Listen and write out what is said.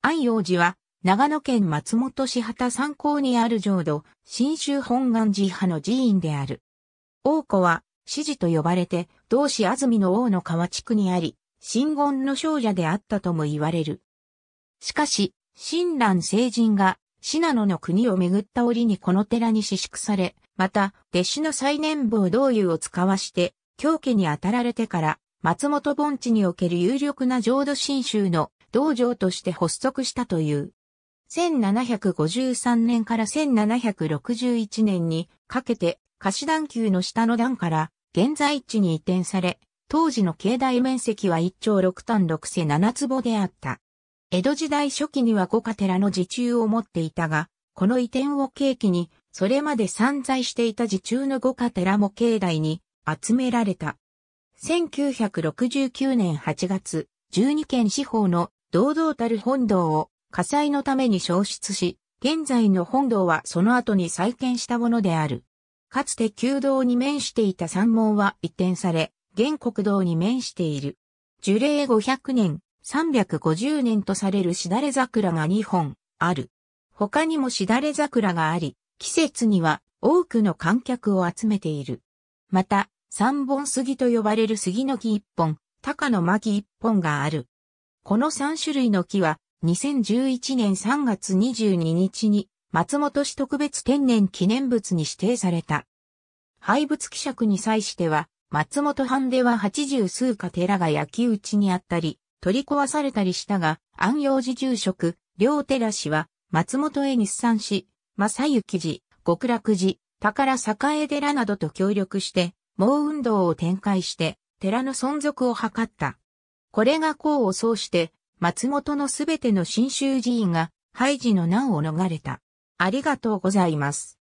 安陽寺は、長野県松本市畑参考にある浄土、新州本願寺派の寺院である。王子は、指示と呼ばれて、同志安住の王の川地区にあり、新言の少女であったとも言われる。しかし、親鸞聖人が、信濃の国を巡った折にこの寺に私縮され、また、弟子の最年坊道友を使わして、狂気に当たられてから、松本盆地における有力な浄土真宗の道場として発足したという。1753年から1761年にかけて貸し団級の下の段から現在地に移転され、当時の境内面積は1丁6単6世7坪であった。江戸時代初期には五家寺の自中を持っていたが、この移転を契機に、それまで散在していた自中の五家寺も境内に集められた。1969年8月、12県司法の堂々たる本堂を火災のために消失し、現在の本堂はその後に再建したものである。かつて旧道に面していた山門は移転され、現国道に面している。樹齢500年、350年とされるしだれ桜が2本ある。他にもしだれ桜があり、季節には多くの観客を集めている。また、三本杉と呼ばれる杉の木一本、高の巻一本がある。この3種類の木は、2011年3月22日に、松本市特別天然記念物に指定された。廃物希釈に際しては、松本藩では八十数家寺が焼き討ちにあったり、取り壊されたりしたが、安養寺住職、両寺氏は、松本へ日産市、正幸寺、極楽寺、宝栄寺などと協力して、猛運動を展開して、寺の存続を図った。これが功を奏して、松本のすべての新州寺院が、ハイジの難を逃れた。ありがとうございます。